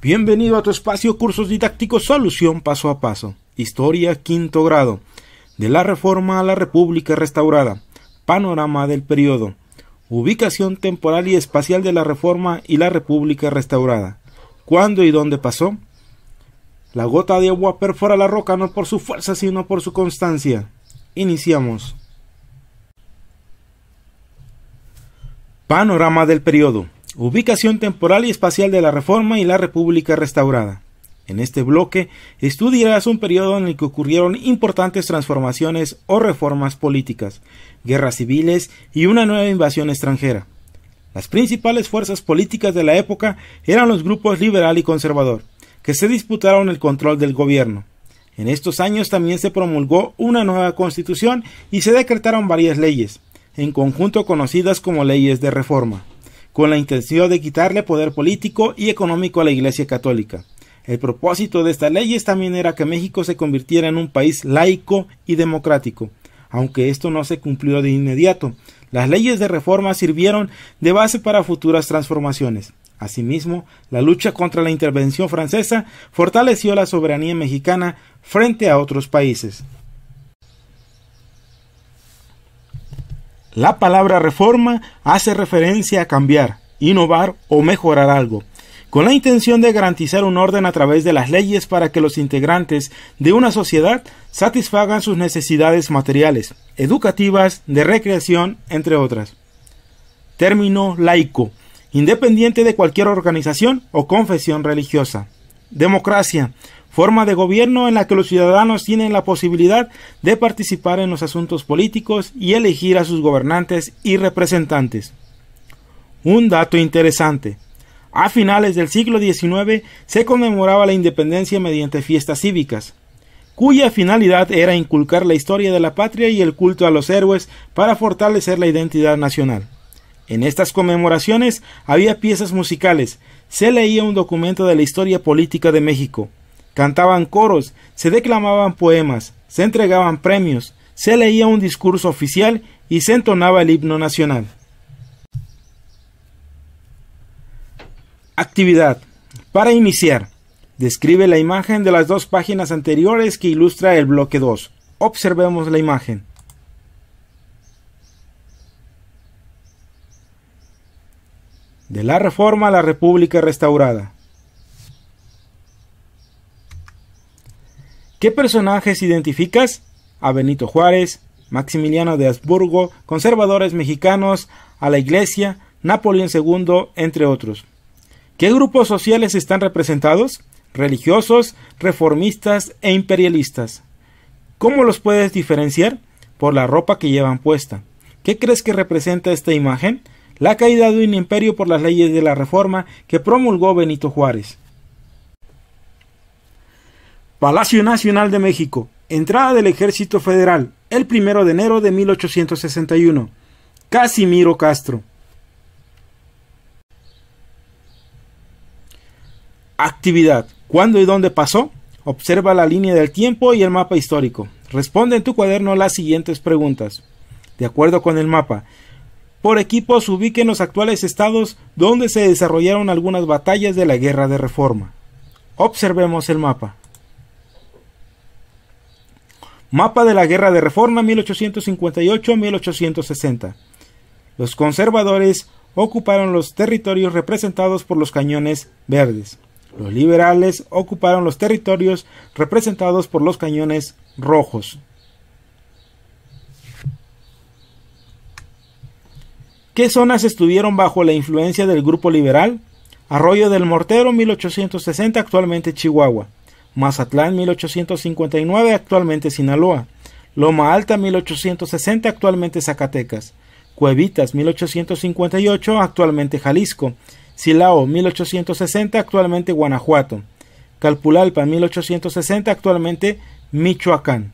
Bienvenido a tu espacio Cursos Didácticos Solución Paso a Paso, Historia Quinto Grado, de la Reforma a la República Restaurada, Panorama del Periodo, Ubicación temporal y espacial de la Reforma y la República Restaurada, ¿Cuándo y dónde pasó? La gota de agua perfora la roca no por su fuerza sino por su constancia. Iniciamos. Panorama del Periodo Ubicación temporal y espacial de la Reforma y la República restaurada. En este bloque estudiarás un periodo en el que ocurrieron importantes transformaciones o reformas políticas, guerras civiles y una nueva invasión extranjera. Las principales fuerzas políticas de la época eran los grupos liberal y conservador, que se disputaron el control del gobierno. En estos años también se promulgó una nueva constitución y se decretaron varias leyes, en conjunto conocidas como leyes de reforma con la intención de quitarle poder político y económico a la Iglesia Católica. El propósito de estas leyes también era que México se convirtiera en un país laico y democrático, aunque esto no se cumplió de inmediato. Las leyes de reforma sirvieron de base para futuras transformaciones. Asimismo, la lucha contra la intervención francesa fortaleció la soberanía mexicana frente a otros países. La palabra reforma hace referencia a cambiar, innovar o mejorar algo, con la intención de garantizar un orden a través de las leyes para que los integrantes de una sociedad satisfagan sus necesidades materiales, educativas, de recreación, entre otras. Término laico, independiente de cualquier organización o confesión religiosa. Democracia, forma de gobierno en la que los ciudadanos tienen la posibilidad de participar en los asuntos políticos y elegir a sus gobernantes y representantes. Un dato interesante. A finales del siglo XIX se conmemoraba la independencia mediante fiestas cívicas, cuya finalidad era inculcar la historia de la patria y el culto a los héroes para fortalecer la identidad nacional. En estas conmemoraciones había piezas musicales, se leía un documento de la historia política de México, cantaban coros, se declamaban poemas, se entregaban premios, se leía un discurso oficial y se entonaba el himno nacional. Actividad. Para iniciar, describe la imagen de las dos páginas anteriores que ilustra el bloque 2. Observemos la imagen. De la Reforma a la República Restaurada. ¿Qué personajes identificas? A Benito Juárez, Maximiliano de Habsburgo, conservadores mexicanos, a la Iglesia, Napoleón II, entre otros. ¿Qué grupos sociales están representados? Religiosos, reformistas e imperialistas. ¿Cómo los puedes diferenciar? Por la ropa que llevan puesta. ¿Qué crees que representa esta imagen? La caída de un imperio por las leyes de la reforma que promulgó Benito Juárez. Palacio Nacional de México. Entrada del Ejército Federal el 1 de enero de 1861. Casimiro Castro. Actividad. ¿Cuándo y dónde pasó? Observa la línea del tiempo y el mapa histórico. Responde en tu cuaderno las siguientes preguntas. De acuerdo con el mapa, por equipos ubiquen los actuales estados donde se desarrollaron algunas batallas de la Guerra de Reforma. Observemos el mapa. Mapa de la Guerra de Reforma 1858-1860. Los conservadores ocuparon los territorios representados por los cañones verdes. Los liberales ocuparon los territorios representados por los cañones rojos. ¿Qué zonas estuvieron bajo la influencia del grupo liberal? Arroyo del Mortero 1860, actualmente Chihuahua. Mazatlán 1859, actualmente Sinaloa. Loma Alta 1860, actualmente Zacatecas. Cuevitas 1858, actualmente Jalisco. Silao 1860, actualmente Guanajuato. Calpulalpa 1860, actualmente Michoacán.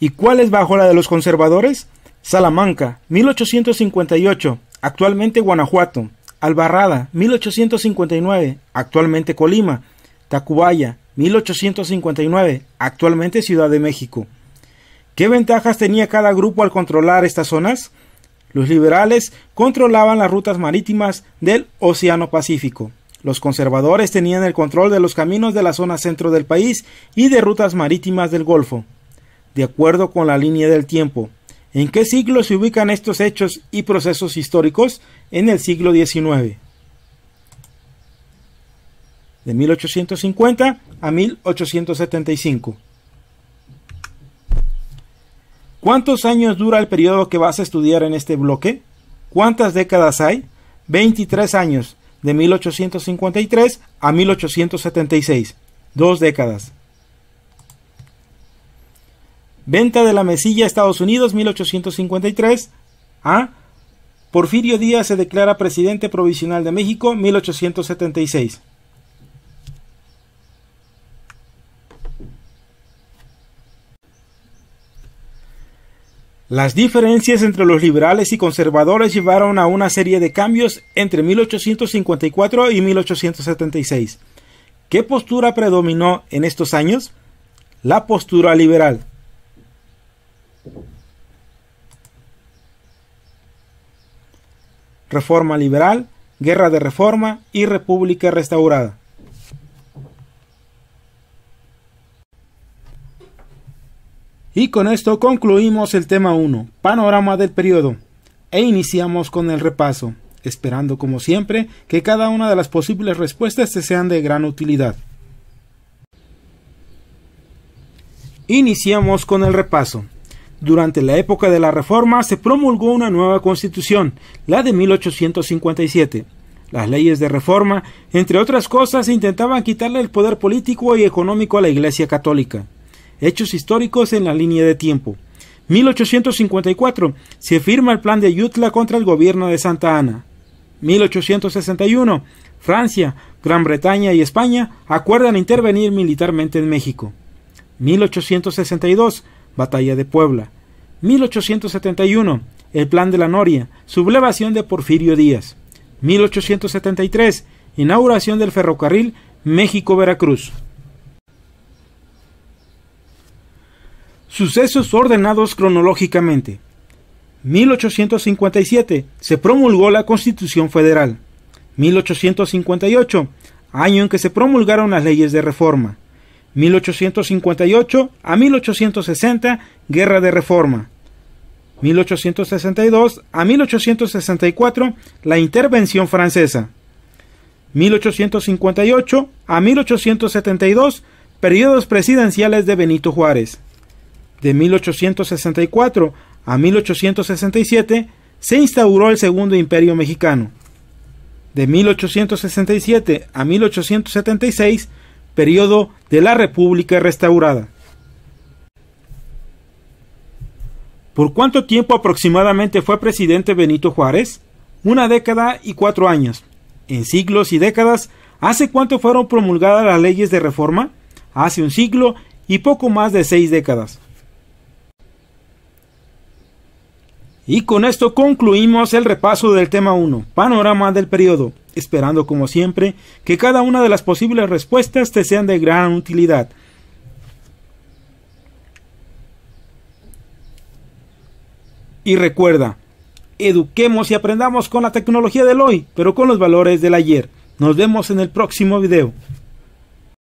¿Y cuál es bajo la de los conservadores? Salamanca, 1858, actualmente Guanajuato. Albarrada, 1859, actualmente Colima. Tacubaya, 1859, actualmente Ciudad de México. ¿Qué ventajas tenía cada grupo al controlar estas zonas? Los liberales controlaban las rutas marítimas del Océano Pacífico. Los conservadores tenían el control de los caminos de la zona centro del país y de rutas marítimas del Golfo. De acuerdo con la línea del tiempo, ¿En qué siglo se ubican estos hechos y procesos históricos? En el siglo XIX. De 1850 a 1875. ¿Cuántos años dura el periodo que vas a estudiar en este bloque? ¿Cuántas décadas hay? 23 años, de 1853 a 1876. Dos décadas. Venta de la Mesilla, Estados Unidos, 1853. A. ¿Ah? Porfirio Díaz se declara presidente provisional de México, 1876. Las diferencias entre los liberales y conservadores llevaron a una serie de cambios entre 1854 y 1876. ¿Qué postura predominó en estos años? La postura liberal. Reforma liberal, guerra de reforma y república restaurada. Y con esto concluimos el tema 1, panorama del periodo, e iniciamos con el repaso, esperando como siempre que cada una de las posibles respuestas te sean de gran utilidad. Iniciamos con el repaso. Durante la época de la Reforma se promulgó una nueva constitución, la de 1857. Las leyes de reforma, entre otras cosas, intentaban quitarle el poder político y económico a la Iglesia Católica. Hechos históricos en la línea de tiempo. 1854 se firma el plan de Ayutla contra el gobierno de Santa Ana. 1861 Francia, Gran Bretaña y España acuerdan intervenir militarmente en México. 1862 Batalla de Puebla. 1871. El Plan de la Noria. Sublevación de Porfirio Díaz. 1873. Inauguración del ferrocarril México-Veracruz. Sucesos ordenados cronológicamente. 1857 se promulgó la Constitución Federal. 1858, año en que se promulgaron las leyes de reforma. 1858 a 1860, Guerra de Reforma. 1862 a 1864, la intervención francesa. 1858 a 1872, periodos presidenciales de Benito Juárez. De 1864 a 1867, se instauró el Segundo Imperio Mexicano. De 1867 a 1876, Período de la República restaurada. ¿Por cuánto tiempo aproximadamente fue presidente Benito Juárez? Una década y cuatro años. En siglos y décadas, ¿hace cuánto fueron promulgadas las leyes de reforma? Hace un siglo y poco más de seis décadas. Y con esto concluimos el repaso del tema 1, panorama del periodo, esperando como siempre que cada una de las posibles respuestas te sean de gran utilidad. Y recuerda, eduquemos y aprendamos con la tecnología del hoy, pero con los valores del ayer. Nos vemos en el próximo video.